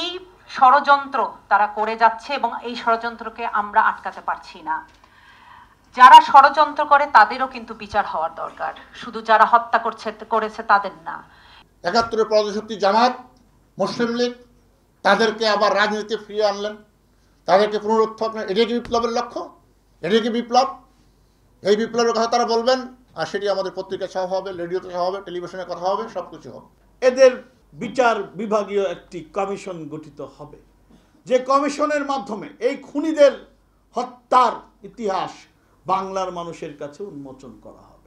এই ষড়যন্ত্র তারা করে যাচ্ছে এবং এই ষড়যন্ত্রকে আমরা আটকাতে পারছি না যারা ষড়যন্ত্র করে তাদেরও কিন্তু বিচার হওয়ার দরকার শুধু যারা হত্যা করছে করেছে তাদের না একাত্তরের পরাজশক্তি জামাত মুসলিম লীগ তাদেরকে আবার রাজনীতি ফিরিয়ে আনলেন তাদেরকে পুনরুত্থাপন এটাই কি বিপ্লবের লক্ষ্য এটাই কি বিপ্লব এই বিপ্লবের কথা তারা বলবেন আর সেটি আমাদের পত্রিকায় সহ হবে রেডিওতে সহ হবে টেলিভিশনে কথা হবে সব কিছু হবে এদের বিচার বিভাগীয় একটি কমিশন গঠিত হবে যে কমিশনের মাধ্যমে এই খুনিদের হত্যার ইতিহাস বাংলার মানুষের কাছে উন্মোচন করা হবে